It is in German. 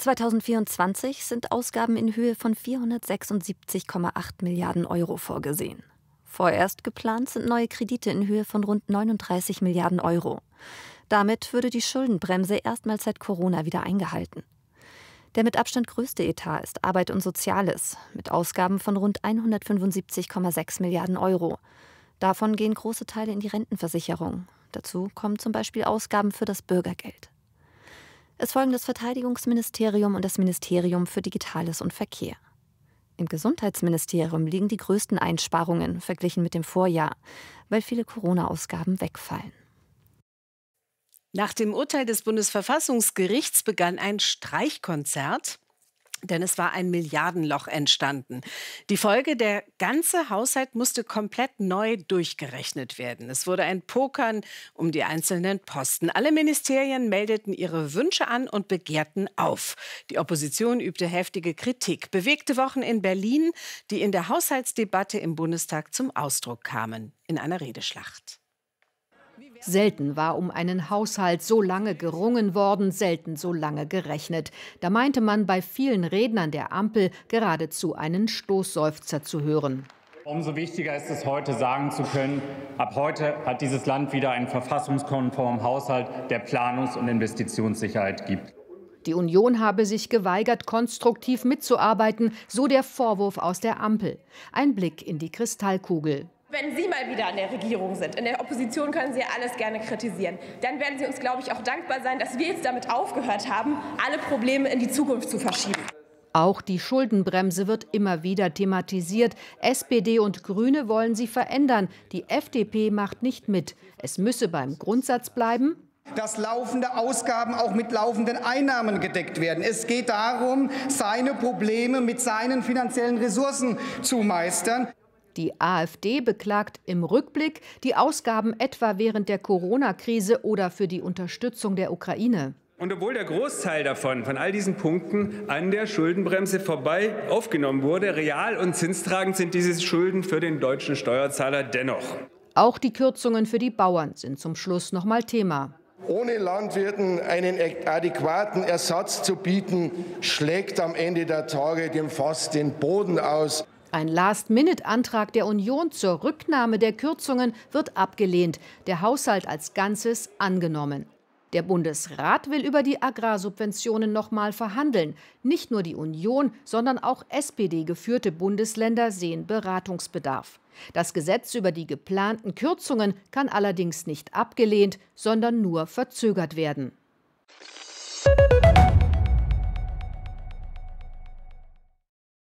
2024 sind Ausgaben in Höhe von 476,8 Milliarden Euro vorgesehen. Vorerst geplant sind neue Kredite in Höhe von rund 39 Milliarden Euro. Damit würde die Schuldenbremse erstmals seit Corona wieder eingehalten. Der mit Abstand größte Etat ist Arbeit und Soziales mit Ausgaben von rund 175,6 Milliarden Euro. Davon gehen große Teile in die Rentenversicherung. Dazu kommen zum Beispiel Ausgaben für das Bürgergeld. Es folgen das Verteidigungsministerium und das Ministerium für Digitales und Verkehr. Im Gesundheitsministerium liegen die größten Einsparungen verglichen mit dem Vorjahr, weil viele Corona-Ausgaben wegfallen. Nach dem Urteil des Bundesverfassungsgerichts begann ein Streichkonzert denn es war ein Milliardenloch entstanden. Die Folge, der ganze Haushalt musste komplett neu durchgerechnet werden. Es wurde ein Pokern um die einzelnen Posten. Alle Ministerien meldeten ihre Wünsche an und begehrten auf. Die Opposition übte heftige Kritik. Bewegte Wochen in Berlin, die in der Haushaltsdebatte im Bundestag zum Ausdruck kamen, in einer Redeschlacht. Selten war um einen Haushalt so lange gerungen worden, selten so lange gerechnet. Da meinte man bei vielen Rednern der Ampel geradezu einen Stoßseufzer zu hören. Umso wichtiger ist es heute sagen zu können, ab heute hat dieses Land wieder einen verfassungskonformen Haushalt, der Planungs- und Investitionssicherheit gibt. Die Union habe sich geweigert, konstruktiv mitzuarbeiten, so der Vorwurf aus der Ampel. Ein Blick in die Kristallkugel. Wenn Sie mal wieder an der Regierung sind, in der Opposition können Sie alles gerne kritisieren, dann werden Sie uns, glaube ich, auch dankbar sein, dass wir jetzt damit aufgehört haben, alle Probleme in die Zukunft zu verschieben. Auch die Schuldenbremse wird immer wieder thematisiert. SPD und Grüne wollen sie verändern. Die FDP macht nicht mit. Es müsse beim Grundsatz bleiben, dass laufende Ausgaben auch mit laufenden Einnahmen gedeckt werden. Es geht darum, seine Probleme mit seinen finanziellen Ressourcen zu meistern. Die AfD beklagt im Rückblick die Ausgaben etwa während der Corona-Krise oder für die Unterstützung der Ukraine. Und obwohl der Großteil davon, von all diesen Punkten, an der Schuldenbremse vorbei aufgenommen wurde, real und zinstragend sind diese Schulden für den deutschen Steuerzahler dennoch. Auch die Kürzungen für die Bauern sind zum Schluss nochmal Thema. Ohne Landwirten einen e- adäquaten Ersatz zu bieten, schlägt am Ende der Tage dem Fass den Boden aus. Ein Last-Minute-Antrag der Union zur Rücknahme der Kürzungen wird abgelehnt, der Haushalt als Ganzes angenommen. Der Bundesrat will über die Agrarsubventionen nochmal verhandeln. Nicht nur die Union, sondern auch SPD-geführte Bundesländer sehen Beratungsbedarf. Das Gesetz über die geplanten Kürzungen kann allerdings nicht abgelehnt, sondern nur verzögert werden.